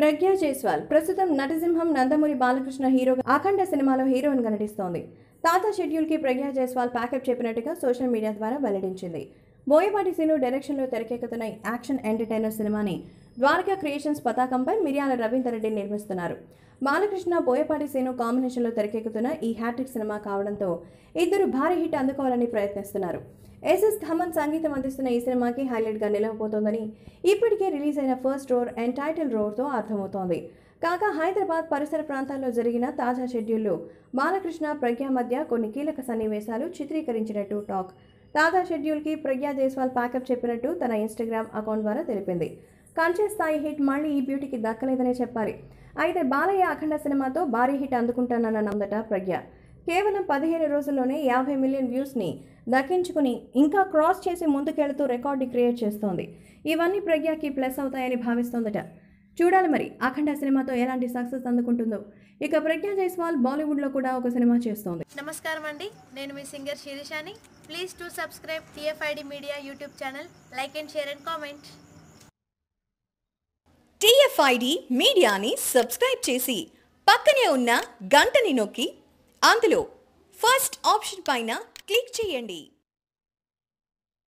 ప్రజ్ఞా జైస్వాల్ ప్రస్తుతం నటసింహం నందమూరి బాలకృష్ణ హీరోగా అఖండ సినిమాలో హీరోయిన్ గా నటిస్తోంది తాత కి ప్రజ్ఞా జైస్వాల్ ప్యాకప్ చెప్పినట్టుగా సోషల్ మీడియా ద్వారా వెల్లడించింది బోయపాటి సీను లో తెరకెక్కుతున్న యాక్షన్ ఎంటర్టైనర్ సినిమాని ద్వారకా క్రియేషన్స్ పతాకంపై మిర్యాల రవీందర్రెడ్డి నిర్మిస్తున్నారు బాలకృష్ణ బోయపాటి సేను కాంబినేషన్లో తెరకెక్కుతున్న ఈ హ్యాట్రిక్ సినిమా కావడంతో ఇద్దరు భారీ హిట్ అందుకోవాలని ప్రయత్నిస్తున్నారు ఎస్ఎస్ ధమన్ సంగీతం అందిస్తున్న ఈ సినిమాకి హైలైట్గా నిలవబోతోందని ఇప్పటికే రిలీజ్ అయిన ఫస్ట్ రోర్ అండ్ టైటిల్ రోర్తో అర్థమవుతోంది కాగా హైదరాబాద్ పరిసర ప్రాంతాల్లో జరిగిన తాజా షెడ్యూల్లో బాలకృష్ణ ప్రజ్ఞ మధ్య కొన్ని కీలక సన్నివేశాలు చిత్రీకరించినట్టు టాక్ తాజా షెడ్యూల్కి ప్రజ్ఞా జైస్వాల్ ప్యాకప్ చెప్పినట్టు తన ఇన్స్టాగ్రామ్ అకౌంట్ ద్వారా తెలిపింది కంచె స్థాయి హిట్ మళ్ళీ ఈ బ్యూటీకి దక్కలేదనే చెప్పాలి అయితే బాలయ్య అఖండ సినిమాతో భారీ హిట్ అందుకుంటానన్న నందట ప్రజ్ఞ కేవలం పదిహేను రోజుల్లోనే యాభై మిలియన్ వ్యూస్ని దక్కించుకుని ఇంకా క్రాస్ చేసి ముందుకెళ్తూ రికార్డు క్రియేట్ చేస్తోంది ఇవన్నీ ప్రజ్ఞకి ప్లస్ అవుతాయని భావిస్తోందట చూడాలి మరి అఖండ సినిమాతో ఎలాంటి సక్సెస్ అందుకుంటుందో ఇక ప్రజ్ఞా జైస్వాల్ బాలీవుడ్లో కూడా ఒక సినిమా చేస్తోంది నమస్కారం అండి నేను మీ సింగర్ శిరీషాని please to subscribe TFID media YouTube channel like and share and comment FID మీడియాని సబ్స్క్రైబ్ చేసి పక్కనే ఉన్న గంటని నొక్కి అందులో ఫస్ట్ ఆప్షన్ పైన క్లిక్ చేయండి